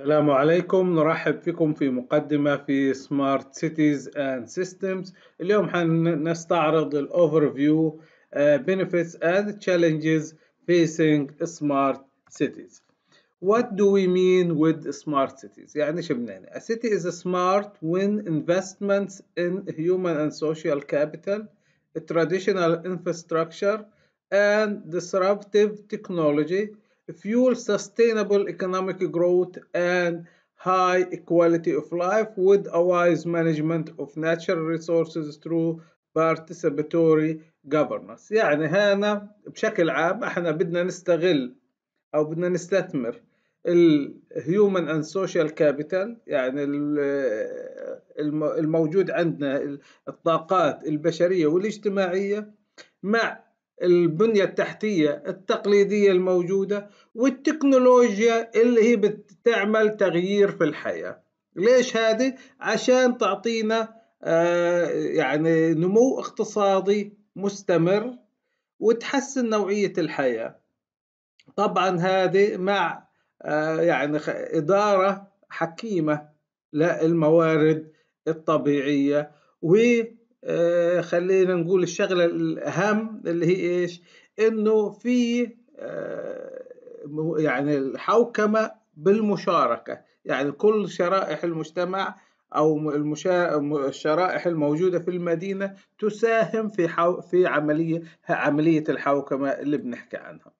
السلام عليكم نرحب فيكم في مقدمة في and Systems. اند سيستمز اليوم حنستعرض الاوفر uh, benefits and challenges facing smart cities What do we mean with smart cities? يعني شو بنعني؟ A city is smart when investments in human and social capital, traditional infrastructure, and disruptive technology fuel sustainable economic growth and high quality of life with a wise management of natural resources through participatory governance يعني هنا بشكل عام احنا بدنا نستغل او بدنا نستثمر الهيومن اند سوشيال كابيتال يعني الموجود عندنا الطاقات البشريه والاجتماعيه مع البنية التحتية التقليدية الموجودة والتكنولوجيا اللي هي بتعمل تغيير في الحياة ليش هذه؟ عشان تعطينا آه، يعني نمو اقتصادي مستمر وتحسن نوعية الحياة طبعا هذه مع آه، يعني إدارة حكيمة للموارد الطبيعية و آه، خلينا نقول الشغلة الأهم اللي هي إيش إنه في آه، يعني الحوكمة بالمشاركة يعني كل شرائح المجتمع أو المشا... الشرائح الموجودة في المدينة تساهم في حو... في عملية عملية الحوكمة اللي بنحكي عنها.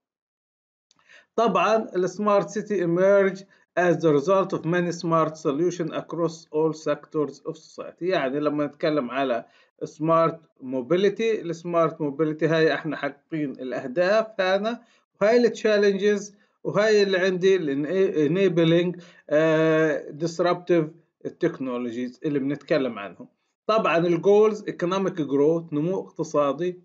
طبعا السمارت سيتي emerge as the result of many smart solutions across all sectors of society يعني لما نتكلم على سمارت موبيليتي السمارت موبيليتي هاي احنا حققين الاهداف هنا وهاي التشالنجز وهاي اللي عندي الانيبلينج ديسربتيف التكنولوجيز اللي بنتكلم عنهم طبعا الجولز ايكونوميك جروث نمو اقتصادي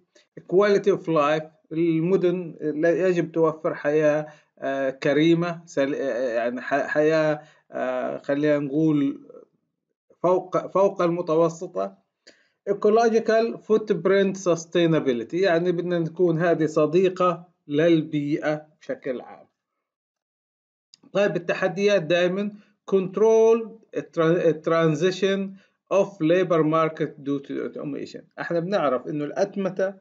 كواليتي اوف لايف المدن يجب توفر حياه آه، كريمه آه، يعني حياه آه، خلينا نقول فوق فوق المتوسطه ecological footprint sustainability يعني بدنا نكون هذه صديقة للبيئة بشكل عام طيب التحديات دائما control transition of labor market due to automation احنا بنعرف انه الاتمتة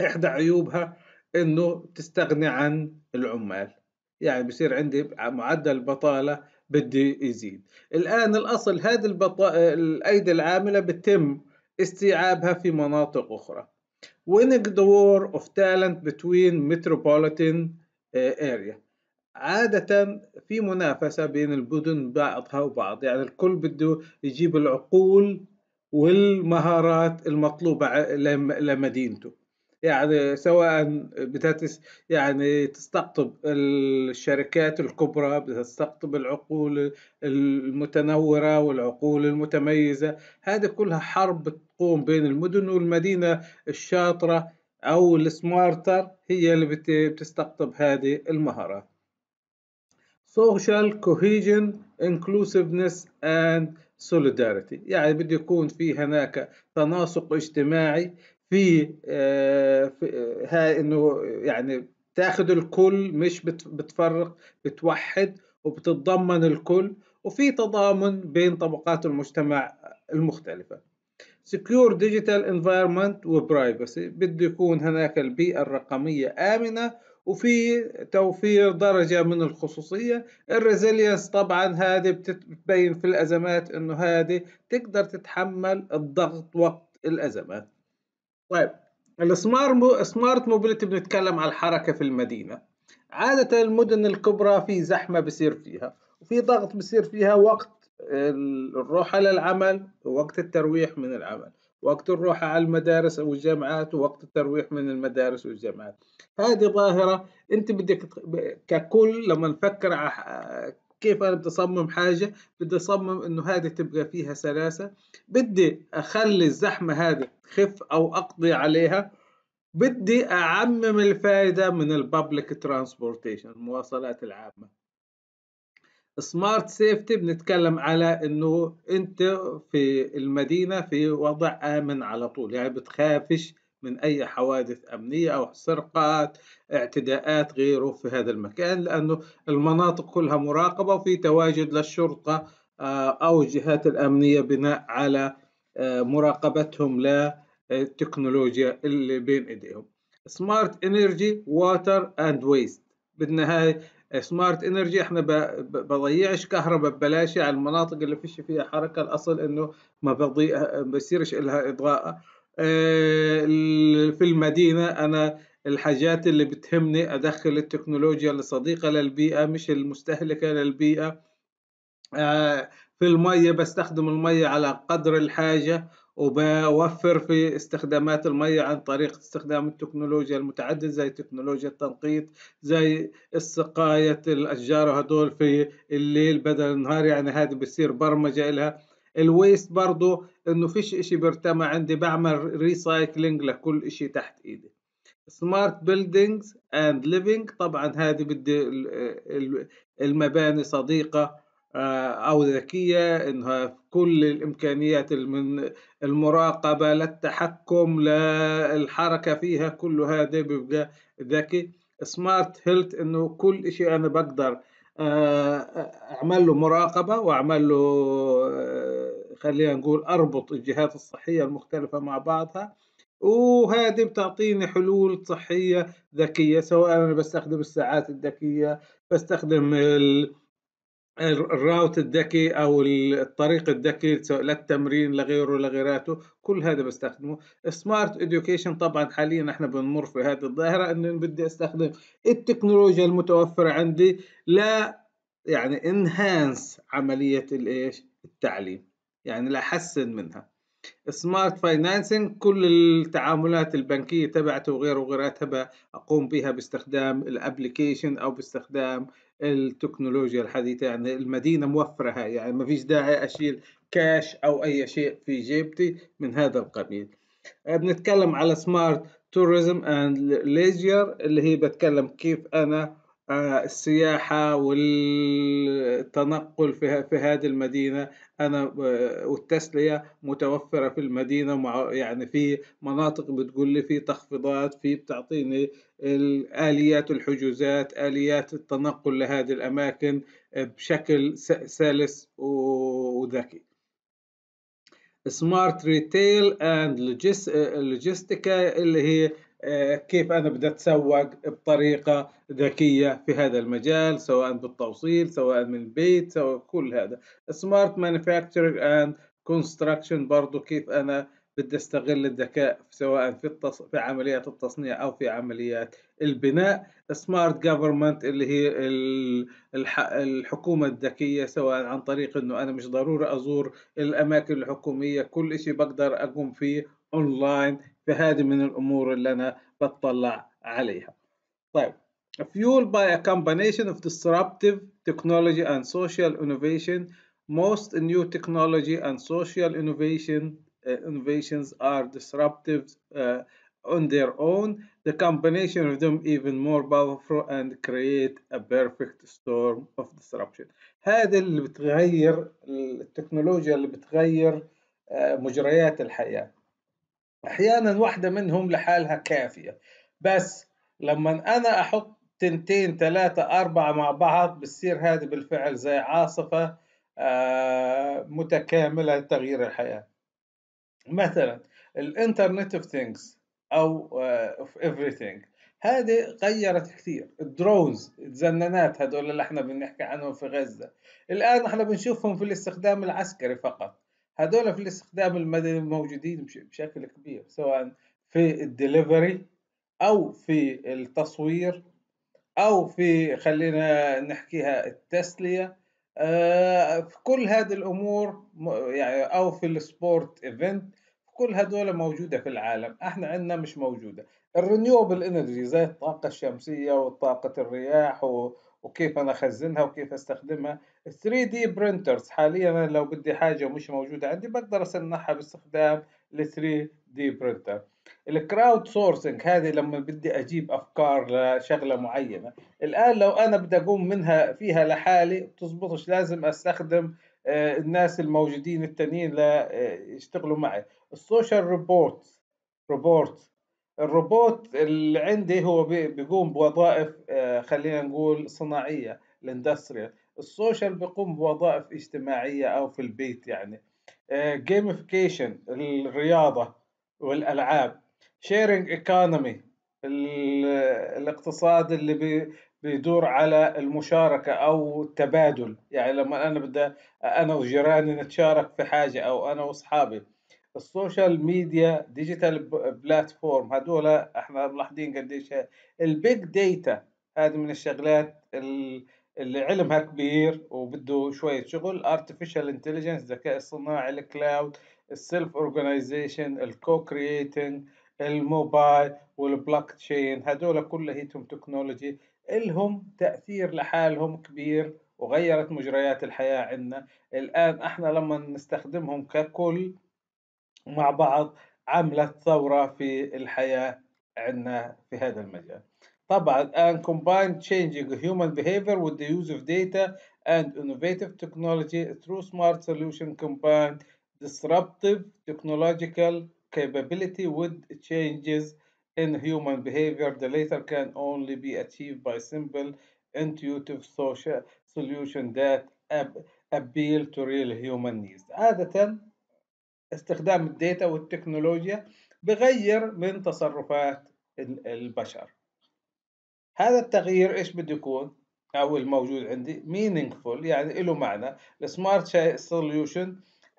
احدى عيوبها انه تستغني عن العمال يعني بصير عندي معدل بطالة بدي يزيد الآن الأصل هذه البط... الأيدي العاملة بتم استيعابها في مناطق أخرى winning door of talent between metropolitan uh, area عادة في منافسة بين المدن بعضها وبعض يعني الكل بده يجيب العقول والمهارات المطلوبة لمدينته يعني سواء بتتس يعني تستقطب الشركات الكبرى بتستقطب العقول المتنورة والعقول المتميزة هذه كلها حرب تقوم بين المدن والمدينة الشاطرة أو السمارتر هي اللي بتستقطب هذه المهارات social cohesion inclusiveness and solidarity يعني بده يكون في هناك تناسق اجتماعي في, آه، في آه، ها انه يعني تاخد الكل مش بتفرق بتوحد وبتتضمن الكل وفي تضامن بين طبقات المجتمع المختلفة سكيور ديجيتال انفايرمنت و بده يكون هناك البيئة الرقمية آمنة وفي توفير درجة من الخصوصية الريزيلينس طبعا هذه بتبين في الأزمات أنه هذه تقدر تتحمل الضغط وقت الأزمات طيب السمارت سمارت موبيليتي بنتكلم على الحركة في المدينة عادة المدن الكبرى في زحمة بصير فيها وفي ضغط بصير فيها وقت الروح على العمل ووقت الترويح من العمل وقت الروح على المدارس أو الجامعات ووقت الترويح من المدارس والجامعات هذه ظاهرة أنت بدك ككل لما نفكر كيف انا بدي اصمم حاجه بدي اصمم انه هذه تبقى فيها سلاسه بدي اخلي الزحمه هذه تخف او اقضي عليها بدي اعمم الفائده من الببليك ترانسبورتيشن المواصلات العامه سمارت سيفتي بنتكلم على انه انت في المدينه في وضع امن على طول يعني بتخافش من أي حوادث أمنية أو سرقات اعتداءات غيره في هذا المكان لأنه المناطق كلها مراقبة وفي تواجد للشرطة آه، أو الجهات الأمنية بناء على آه، مراقبتهم للتكنولوجيا آه، اللي بين إيديهم سمارت انرجي ووتر اند ويست بالنهايه سمارت انرجي احنا بضيعش كهرباء ببلاش على يعني المناطق اللي فيش فيها حركه الاصل انه ما بضيع بصيرش لها اضاءه آه، في المدينة أنا الحاجات اللي بتهمني أدخل التكنولوجيا الصديقة للبيئة مش المستهلكة للبيئة آه، في المية بستخدم المية على قدر الحاجة وبوفر في استخدامات المية عن طريق استخدام التكنولوجيا المتعددة زي تكنولوجيا التنقيط زي السقاية الأشجار وهدول في الليل بدل النهار يعني هذه بتصير برمجة إلها الويست برضو انه فيش اشي بيرتمى عندي بعمل ريسايكلينج لكل اشي تحت ايدي سمارت بيلدينجز اند ليفينج طبعا هذه بدي المباني صديقه آه، او ذكيه انها كل الامكانيات من المراقبه للتحكم للحركه فيها كل هذا بيبقى ذكي سمارت هيلت انه كل اشي انا بقدر آه، اعمل له مراقبه واعمل له آه، خلينا نقول اربط الجهات الصحيه المختلفه مع بعضها وهذه بتعطيني حلول صحيه ذكيه سواء انا بستخدم الساعات الذكيه بستخدم ال... الراوت الذكي او الطريق الذكي للتمرين لغيره لغيراته كل هذا بستخدمه سمارت اديوكيشن طبعا حاليا احنا بنمر في هذه الظاهره ان بدي استخدم التكنولوجيا المتوفره عندي لا يعني انهانس عمليه الايش التعليم يعني لأحسن منها سمارت فاينانسنج كل التعاملات البنكية تبعته وغيره وغيرها تبع أقوم بها باستخدام الابليكيشن أو باستخدام التكنولوجيا الحديثة يعني المدينة موفرة هاي يعني ما فيش داعي أشيل كاش أو أي شيء في جيبتي من هذا القبيل آه، بنتكلم على سمارت توريزم اند ليجر اللي هي بتكلم كيف أنا السياحة والتنقل في, في هذه المدينة أنا آه، والتسلية متوفرة في المدينة مع يعني في مناطق بتقول لي في تخفيضات في بتعطيني آليات الحجوزات آليات التنقل لهذه الأماكن بشكل سلس وذكي سمارت ريتيل اند لوجيستيكا اللي هي آه، كيف انا بدي اتسوق بطريقه ذكيه في هذا المجال سواء بالتوصيل سواء من البيت سواء كل هذا سمارت مانيفاكتشرنج اند كونستراكشن برضه كيف انا بدي استغل الذكاء سواء في التص... في عمليات التصنيع او في عمليات البناء سمارت جفرمنت اللي هي الح... الحكومه الذكيه سواء عن طريق انه انا مش ضروري ازور الاماكن الحكوميه كل شيء بقدر اقوم فيه اونلاين فهذه من الامور اللي انا بطلع عليها طيب fueled by a combination of disruptive technology and social innovation most new technology and social innovation uh, innovations are disruptive uh, on their own the combination of them even more powerful and create a perfect storm of disruption هذا اللي بتغير التكنولوجيا اللي بتغير مجريات الحياة احيانا واحده منهم لحالها كافيه بس لما انا احط تنتين ثلاثة أربعة مع بعض بتصير هذه بالفعل زي عاصفة آه، متكاملة لتغيير الحياة مثلا الانترنت اوف ثينجز أو اوف آه، everything هذه غيرت كثير الدرونز الزنانات هذول اللي احنا بنحكي عنهم في غزة الآن احنا بنشوفهم في الاستخدام العسكري فقط هذول في الاستخدام المدني موجودين بشكل كبير سواء في الدليفري او في التصوير او في خلينا نحكيها التسليه آه، في كل هذه الامور يعني او في السبورت ايفنت كل هذول موجوده في العالم احنا عندنا مش موجوده الرينيوبل انرجي زي الطاقه الشمسيه وطاقه الرياح وكيف انا اخزنها وكيف استخدمها 3 دي printers حاليا انا لو بدي حاجه مش موجوده عندي بقدر اصنعها باستخدام ال 3 دي printer الكراود سورسنج هذه لما بدي اجيب افكار لشغله معينه الان لو انا بدي اقوم منها فيها لحالي بتزبطش لازم استخدم آه، الناس الموجودين التانيين ليشتغلوا آه، معي السوشيال روبوت روبوت الروبوت اللي عندي هو بيقوم بوظائف آه، خلينا نقول صناعيه الاندستريال السوشيال بيقوم بوظائف اجتماعيه او في البيت يعني جيمفيكيشن آه، الرياضه والالعاب شيرنج ايكونومي الاقتصاد اللي بي بيدور على المشاركة أو التبادل يعني لما أنا بدي أنا وجيراني نتشارك في حاجة أو أنا وأصحابي السوشيال ميديا ديجيتال بلاتفورم هدول احنا ملاحظين قديش البيج داتا هذه من الشغلات اللي علمها كبير وبده شوية شغل artificial intelligence ذكاء الصناعي الكلاود السيلف اورجانيزيشن الكو كرييتنج الموبايل والبلوك تشين هذول كلهم تكنولوجي الهم تأثير لحالهم كبير وغيرت مجريات الحياة عندنا الآن احنا لما نستخدمهم ككل مع بعض عملت ثورة في الحياة عندنا في هذا المجال طبعا and combine changing human behavior with the use of data and innovative technology through smart solution combined disruptive technological capability with changes in human behavior. The latter can only be achieved by simple, intuitive social solution that appeal to real human needs. عادة استخدام الداتا والتكنولوجيا بغير من تصرفات البشر. هذا التغيير ايش بده يكون او الموجود عندي meaningful يعني له معنى السمارت solution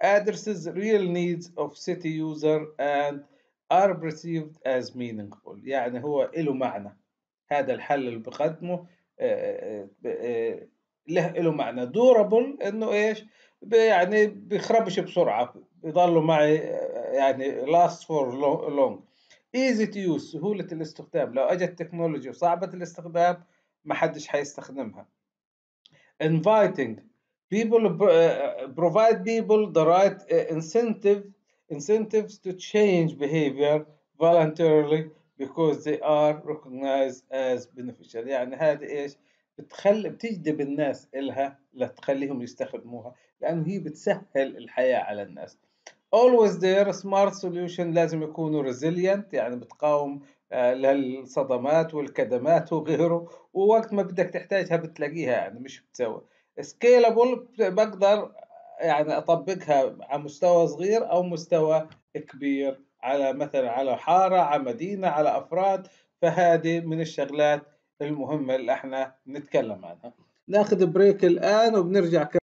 addresses real needs of city user and are perceived as meaningful يعني هو له معنى هذا الحل اللي بقدمه آه، آه، آه، له له معنى durable انه ايش يعني بيخربش بسرعه بيضلوا معي يعني last for long ايزي تو يوز سهولة الاستخدام لو اجت تكنولوجي وصعبة الاستخدام ما حدش حيستخدمها inviting people آه، آه، provide people the right آه، incentive incentives to change behavior voluntarily because they are recognized as beneficial يعني هذه ايش بتخلي بتجذب الناس إلها لتخليهم يستخدموها لانه هي بتسهل الحياة على الناس always there smart solution لازم يكونوا resilient يعني بتقاوم آه، للصدمات والكدمات وغيره ووقت ما بدك تحتاجها بتلاقيها يعني مش بتسوي سكيلبل بقدر يعني اطبقها على مستوى صغير او مستوى كبير على مثلا على حاره على مدينه على افراد فهذه من الشغلات المهمه اللي احنا نتكلم عنها ناخذ بريك الان وبنرجع ك...